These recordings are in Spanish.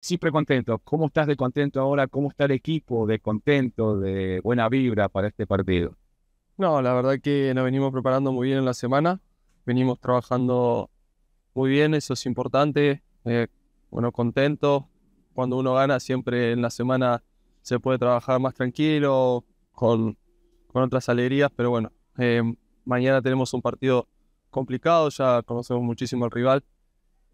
siempre contento. ¿Cómo estás de contento ahora? ¿Cómo está el equipo de contento, de buena vibra para este partido? No, la verdad que nos venimos preparando muy bien en la semana. Venimos trabajando muy bien, eso es importante. Eh, bueno, contento. Cuando uno gana, siempre en la semana se puede trabajar más tranquilo, con, otras alegrías, pero bueno, eh, mañana tenemos un partido complicado, ya conocemos muchísimo al rival.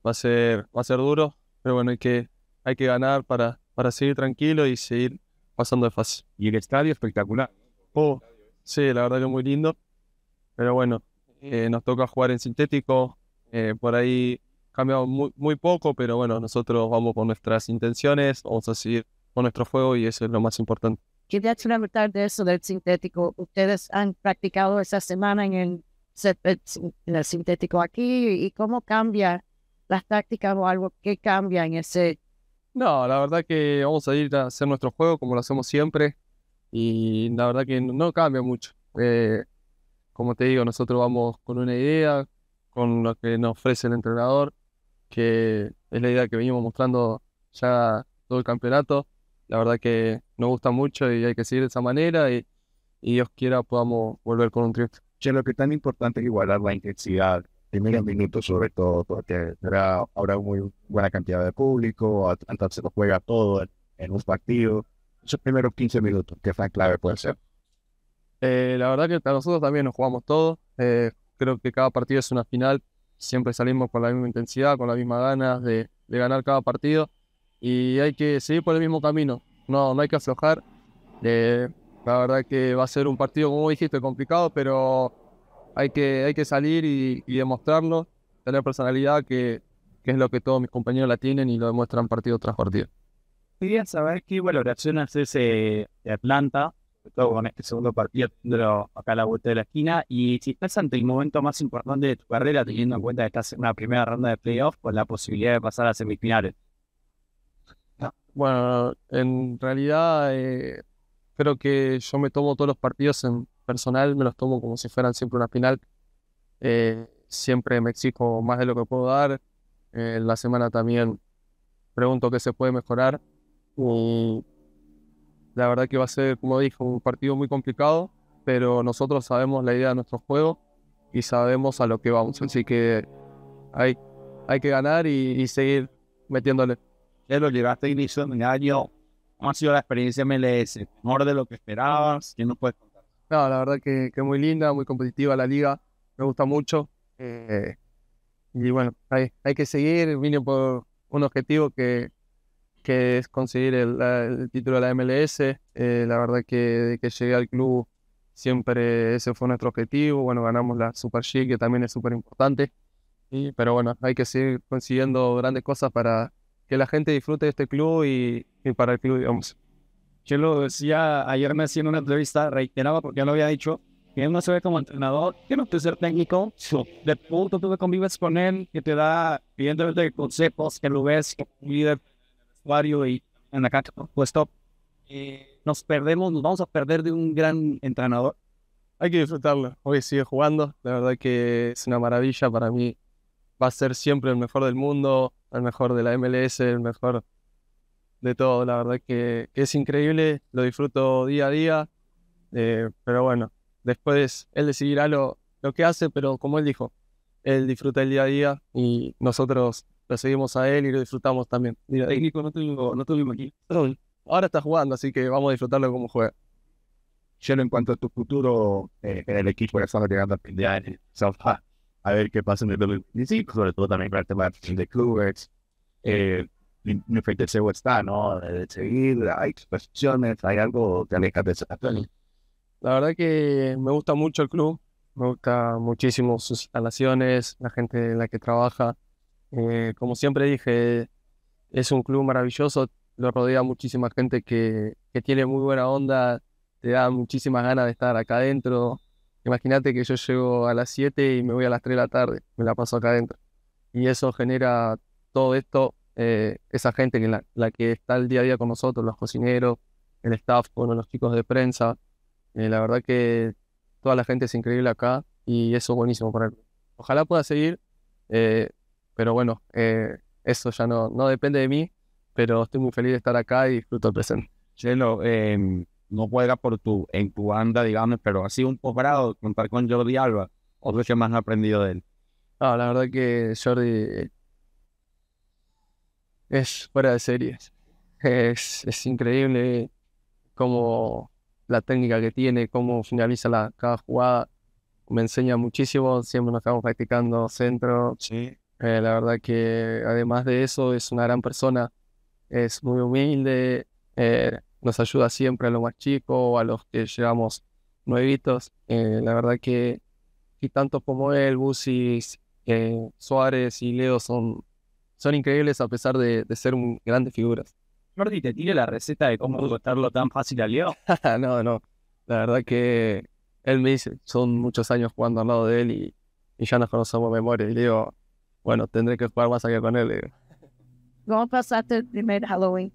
Va a ser, va a ser duro, pero bueno, hay que hay que ganar para, para seguir tranquilo y seguir pasando de fase. Y el estadio espectacular. Oh, sí, la verdad que muy lindo. Pero bueno, eh, nos toca jugar en sintético. Eh, por ahí cambiado muy, muy poco, pero bueno, nosotros vamos con nuestras intenciones, vamos a seguir con nuestro juego y eso es lo más importante. Quería preguntar de eso del sintético. Ustedes han practicado esa semana en el, en el sintético aquí y cómo cambia las tácticas o algo que cambia en ese no, la verdad que vamos a ir a hacer nuestro juego como lo hacemos siempre y la verdad que no cambia mucho. Eh, como te digo, nosotros vamos con una idea, con lo que nos ofrece el entrenador, que es la idea que venimos mostrando ya todo el campeonato. La verdad que nos gusta mucho y hay que seguir de esa manera y, Dios quiera podamos volver con un triunfo. Che, lo que es tan importante es igualar la intensidad primeros minutos, sobre todo, porque era, habrá muy buena cantidad de público, se lo juega todo en, un partido. Esos primeros 15 minutos, ¿qué fan clave puede ser. Eh, la verdad que nosotros también nos jugamos todo. Eh, creo que cada partido es una final. Siempre salimos con la misma intensidad, con las mismas ganas de, ganar cada partido. Y hay que seguir por el mismo camino. No, no hay que aflojar. Eh, la verdad que va a ser un partido, como dijiste, complicado, pero hay que, hay que salir y, demostrarlo, tener personalidad, que, es lo que todos mis compañeros la tienen y lo demuestran partido tras partido. Quería saber qué bueno, haces de Atlanta, sobre todo con este segundo partido acá a la vuelta de la esquina, y si estás ante el momento más importante de tu carrera, teniendo en cuenta que estás en una primera ronda de playoffs con la posibilidad de pasar a semifinales. Ah, bueno, en realidad eh, creo que yo me tomo todos los partidos en, personal me los tomo como si fueran siempre una final. Eh, siempre me exijo más de lo que puedo dar. Eh, en la semana también pregunto qué se puede mejorar. la verdad que va a ser, como dije, un partido muy complicado, pero nosotros sabemos la idea de nuestro juego y sabemos a lo que vamos. Así que hay, hay que ganar y, seguir metiéndole. lo llevaste inicio del año. ¿Cómo ha sido la experiencia MLS? ¿Mejor de lo que esperabas? ¿Qué nos puedes la verdad que, muy linda, muy competitiva la liga, me gusta mucho. Eh, y bueno, hay, hay que seguir, vine por un objetivo que, que es conseguir el, título de la MLS. Eh, la verdad que de que llegué al club siempre ese fue nuestro objetivo. Bueno, ganamos la Super G, que también es súper importante. Y, pero bueno, hay que seguir consiguiendo grandes cosas para que la gente disfrute de este club y, y para el club, digamos yo lo decía ayer me hacía en una entrevista, reiteraba porque ya lo había dicho, que él no se ve como entrenador, que no puede ser técnico, de punto tú convives con él, que te da, evidentemente, consejos, que lo ves como líder usuario y en la cancha, pues top. Eh, nos perdemos, nos vamos a perder de un gran entrenador. Hay que disfrutarlo. Hoy sigue jugando. La verdad que es una maravilla para mí. Va a ser siempre el mejor del mundo, el mejor de la MLS, el mejor de todo. La verdad que, que es increíble, lo disfruto día a día. Eh, pero bueno, después él decidirá lo, lo que hace, pero como él dijo, él disfruta el día a día y nosotros lo seguimos a él y lo disfrutamos también. Mira, técnico no tuvimos, no aquí. Ahora está jugando, así que vamos a disfrutarlo como juega. Chelo, en cuanto a tu futuro eh, en el equipo, ya estamos llegando a fin a ver qué pasa en el 2025, sobre todo también para el tema de clubes. Eh, un efecto de cebo está, ¿no? De seguir, hay expresiones, hay algo que aleja de esa La verdad que me gusta mucho el club, me gusta muchísimo sus instalaciones, la gente en la que trabaja. Eh, como siempre dije, es un club maravilloso, lo rodea muchísima gente que, que tiene muy buena onda, te da muchísimas ganas de estar acá adentro. Imagínate que yo llego a las 7 y me voy a las 3 de la tarde, me la paso acá adentro. Y eso genera todo esto eh, esa gente que la, que está el día a día con nosotros, los cocineros, el staff, bueno, los chicos de prensa. Eh, la verdad que toda la gente es increíble acá y eso es buenísimo para Ojalá pueda seguir, eh, pero bueno, eso ya no, no depende de mí, pero estoy muy feliz de estar acá y disfruto el presente. Chelo, em, no juega por tu, en tu banda, digamos, pero ha sido un posgrado contar con Jordi Alba. ¿O que más has aprendido de él? Ah, la verdad que Jordi es fuera de series. Es, increíble cómo la técnica que tiene, cómo finaliza la, cada jugada. Me enseña muchísimo, siempre nos estamos practicando centro. Sí. Eh, la verdad que además de eso es una gran persona, es muy humilde, eh, nos ayuda siempre a los más chicos, a los que llevamos nuevitos. Eh, la verdad que y tanto como él, Busis, Suárez y Leo son son increíbles a pesar de, ser un, grandes figuras. Jordi, ¿te tire la receta de cómo gustarlo tan fácil a Leo? no, no. La verdad que él me dice, son muchos años jugando al lado de él y, ya nos conocemos memoria. Y le digo, bueno, tendré que jugar más allá con él. ¿Cómo pasaste el primer Halloween?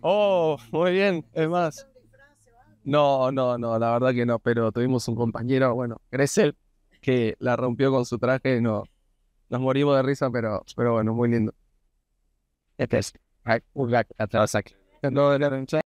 Oh, muy bien, es más. No, no, no, la verdad que no, pero tuvimos un compañero, bueno, Gressel, que la rompió con su traje, no, nos morimos de risa, pero, pero bueno, muy lindo. It is. Right. We're back at that second. No, no, no,